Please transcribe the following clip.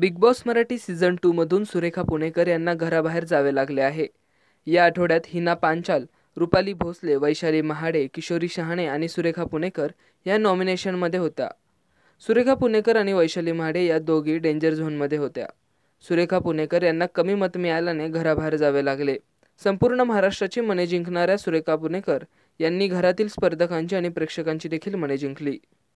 big Boss Marathi season टूमधून सुरेखा पुणेकर यांना घराबाहेर जावे लागले आहे या आठवड्यात हिना पांचाल रुपाली भोसले वैशाली महाडे किशोरी शहाणे आणि सुरेखा पुणेकर या नॉमिनेशनमध्ये होत्या सुरेखा पुणेकर आणि वैशाली महाडे या दोघी डेंजर झोनमध्ये होत्या सुरेखा पुणेकर यांना कमी मत मिळाल्याने घराबाहेर जावे लागले संपूर्ण महाराष्ट्राची मने जिंकणाऱ्या सुरेखा पुणेकर यांनी घरातील स्पर्धकांची आणि प्रेक्षकांची देखील मने जिंकली